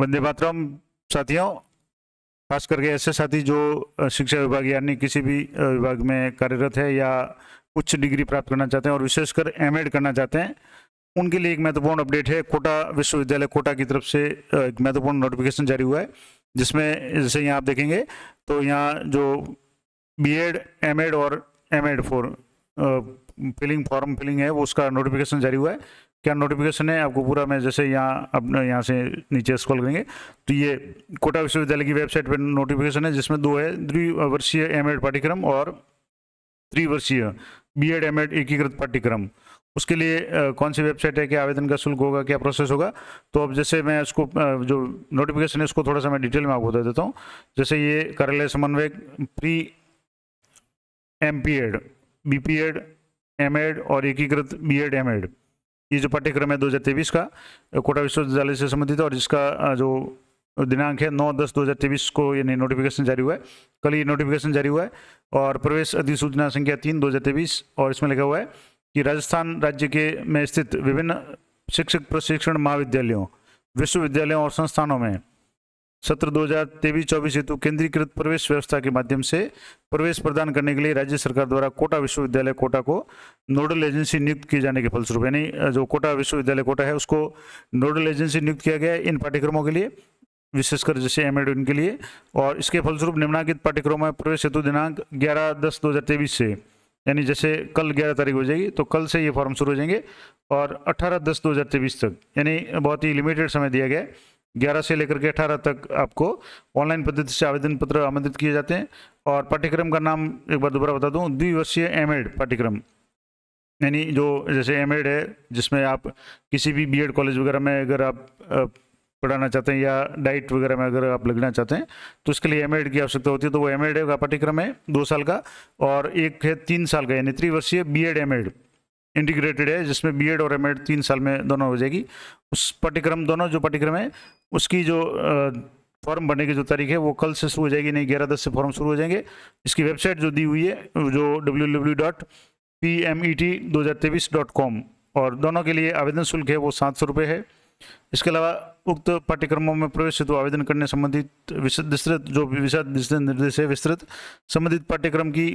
वंदे मातरम साथियों खास करके ऐसे साथी जो शिक्षा विभाग यानी किसी भी विभाग में कार्यरत है या उच्च डिग्री प्राप्त करना चाहते हैं और विशेषकर एम करना चाहते हैं उनके लिए एक महत्वपूर्ण अपडेट है कोटा विश्वविद्यालय कोटा की तरफ से एक महत्वपूर्ण नोटिफिकेशन जारी हुआ है जिसमें जैसे यहाँ आप देखेंगे तो यहाँ जो बी एड एम एड और M Ed for filling form filling है वो उसका नोटिफिकेशन जारी हुआ है क्या नोटिफिकेशन है आपको पूरा मैं जैसे यहाँ अपने यहाँ से नीचे स्कॉल करेंगे तो ये कोटा विश्वविद्यालय की वेबसाइट पर नोटिफिकेशन है जिसमें दो है द्विवर्षीय एम पाठ्यक्रम और त्रिवर्षीय बी एड एम एकीकृत पाठ्यक्रम उसके लिए कौन सी वेबसाइट है क्या आवेदन का शुल्क होगा क्या प्रोसेस होगा तो अब जैसे मैं उसको जो नोटिफिकेशन है उसको थोड़ा सा मैं डिटेल में आपको बता देता हूँ जैसे ये कार्यालय समन्वयक pre M P Ed B P Ed M Ed और एकीकृत बी एड एम एड ये जो पाठ्यक्रम है दो का कोटा विश्वविद्यालय से संबंधित और जिसका जो दिनांक है 9 दस 2023 को ये नोटिफिकेशन जारी हुआ है कल ये नोटिफिकेशन जारी हुआ है और प्रवेश अधिसूचना संख्या तीन तेईस और इसमें लिखा हुआ है कि राजस्थान राज्य के में स्थित विभिन्न शिक्षक प्रशिक्षण महाविद्यालयों विश्वविद्यालयों और संस्थानों में सत्र 2023 चौबीस हेतु केंद्रीकृत प्रवेश व्यवस्था के माध्यम से प्रवेश प्रदान करने के लिए राज्य सरकार द्वारा कोटा विश्वविद्यालय कोटा को नोडल एजेंसी नियुक्त किए जाने के फलस्वरूप यानी जो कोटा विश्वविद्यालय कोटा है उसको नोडल एजेंसी नियुक्त किया गया इन पाठ्यक्रमों के लिए विशेषकर जैसे एम एड इनके लिए और इसके फलस्वरूप निम्नांकित पाठ्यक्रमों में प्रवेश हेतु दिनांक ग्यारह दस दो से यानी जैसे कल ग्यारह तारीख हो जाएगी तो कल से ये फॉर्म शुरू हो जाएंगे और अठारह दस दो तक यानी बहुत ही लिमिटेड समय दिया गया है 11 से लेकर के 18 तक आपको ऑनलाइन पद्धति से आवेदन पत्र आमंत्रित किए जाते हैं और पाठ्यक्रम का नाम एक बार दोबारा बता दूं द्विवर्षीय एम पाठ्यक्रम यानी जो जैसे एम है जिसमें आप किसी भी बीएड कॉलेज वगैरह में अगर आप पढ़ाना चाहते हैं या डाइट वगैरह में अगर आप लगना चाहते हैं तो उसके लिए एम की आवश्यकता होती है तो वो एम का पाठ्यक्रम है दो साल का और एक है तीन साल का यानी त्रिवर्षीय बी एड इंटीग्रेटेड है जिसमें बीएड और एमएड तीन साल में दोनों हो जाएगी उस पाठ्यक्रम दोनों जो पाठ्यक्रम है उसकी जो फॉर्म भरने की जो तारीख है वो कल से शुरू हो जाएगी नहीं ग्यारह दस से फॉर्म शुरू हो जाएंगे इसकी वेबसाइट जो दी हुई है जो W W dot P M E T दो हज़ार तेईस डॉट कॉम और दोनों के लिए आवेदन शुल्क है वो सात सौ रुपये है इसके अलावा उक्त पाठ्यक्रमों में प्रवेश हेतु आवेदन करने संबंधित विस्तृत जो विशद निर्देश है विस्तृत संबंधित पाठ्यक्रम की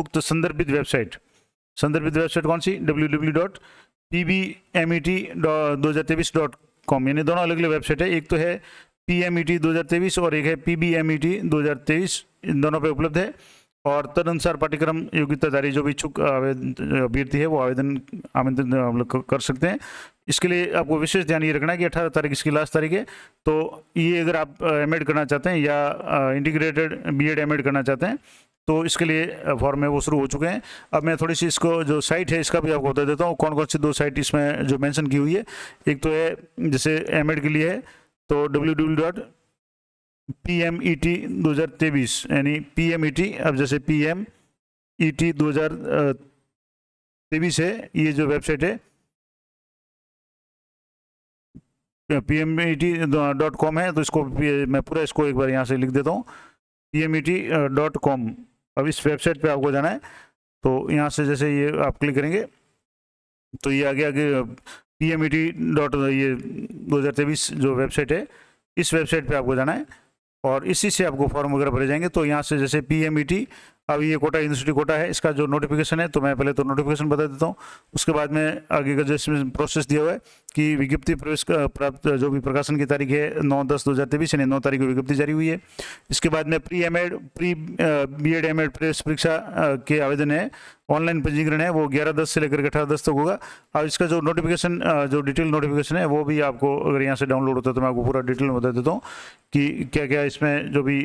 उक्त संदर्भित वेबसाइट संदर्भित वेबसाइट कौन सी W W dot P B M E T दो हज़ार तेईस डॉट कॉम यानी दोनों अलग अलग वेबसाइट है एक तो है पी एम ई टी दो हज़ार तेईस और एक है P B M E T दो हज़ार तेईस इन दोनों पे उपलब्ध है और तद अनुसार पाठ्यक्रम योग्यताधारी जो भी इच्छुक अभ्यर्थी है वो आवेदन आमंत्रित हम लोग कर सकते हैं इसके लिए आपको विशेष ध्यान ये रखना है कि अठारह तारीख इसकी लास्ट तारीख है तो ये अगर आप एम करना चाहते हैं या इंटीग्रेटेड बी एड करना चाहते हैं तो इसके लिए फॉर्म है वो शुरू हो चुके हैं अब मैं थोड़ी सी इसको जो साइट है इसका भी आपको बता देता हूँ कौन कौन सी दो साइट इसमें जो मैंशन की हुई है एक तो है जैसे एम के लिए है तो W W dot P M E T दो हज़ार तेईस यानी पी एम ई टी अब जैसे पी एम ई टी दो हज़ार तेईस है ये जो वेबसाइट है P M E T dot com है तो इसको मैं पूरा इसको एक बार यहाँ से लिख देता हूँ P M E T dot com अब इस वेबसाइट पे आपको जाना है तो यहाँ से जैसे ये आप क्लिक करेंगे तो ये आगे आगे P M E T dot ये दो हज़ार तेईस जो वेबसाइट है इस वेबसाइट पे आपको जाना है और इसी से आपको फॉर्म वगैरह भरे जाएंगे तो यहाँ से जैसे पी एम ई टी अब ये कोटा यूनिवर्सिटी कोटा है इसका जो नोटिफिकेशन है तो मैं पहले तो नोटिफिकेशन बता देता हूँ उसके बाद में आगे का जो इसमें प्रोसेस दिया हुआ है कि विज्ञप्ति प्रवेश प्राप्त जो भी प्रकाशन की तारीख है नौ दस दो हज़ार तेईस यानी नौ तारीख को विज्ञप्ति जारी हुई है इसके बाद में pre M Ed pre B Ed M Ed प्रवेश परीक्षा के आवेदन है ऑनलाइन पंजीकरण है वो ग्यारह दस से लेकर के अठारह दस तक होगा और इसका जो नोटिफिकेशन जो डिटेल नोटिफिकेशन है वो भी आपको अगर यहाँ से डाउनलोड होता है तो मैं आपको पूरा डिटेल में बता देता हूँ कि क्या क्या इसमें जो भी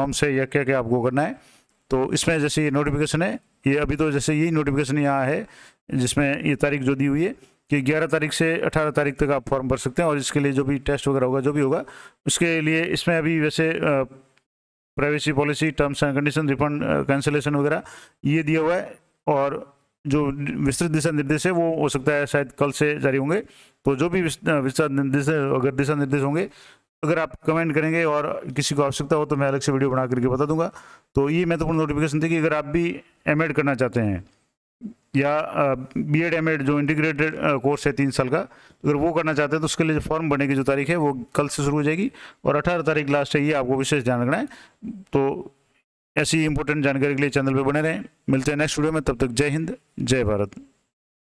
नॉर्म्स है या क्या क्या आपको करना है तो इसमें जैसे ये नोटिफिकेशन है ये अभी तो जैसे यही नोटिफिकेशन यहाँ है जिसमें ये तारीख जो दी हुई है कि 11 तारीख से 18 तारीख तक आप फॉर्म भर सकते हैं और इसके लिए जो भी टेस्ट वगैरह होगा जो भी होगा उसके लिए इसमें अभी वैसे privacy policy terms and condition refund cancellation वगैरह ये दिया हुआ है और जो विस्तृत दिशा निर्देश है वो हो सकता है शायद कल से जारी होंगे तो जो भी विस्तृत निर्देश अगर दिशा निर्देश होंगे अगर आप कमेंट करेंगे और किसी को आवश्यकता हो तो मैं अलग से वीडियो बना करके बता दूंगा तो ये महत्वपूर्ण तो नोटिफिकेशन थी कि अगर आप भी एम करना चाहते हैं या बी एड एम जो इंटीग्रेटेड कोर्स है तीन साल का अगर वो करना चाहते हैं तो उसके लिए जो फॉर्म भरने की जो तारीख है वो कल से शुरू हो जाएगी और अठारह तारीख लास्ट है ये आपको विशेष ध्यान रखना है तो ऐसी इंपॉर्टेंट जानकारी के लिए चैनल पर बने रहें मिलते हैं नेक्स्ट वीडियो में तब तक जय हिंद जय भारत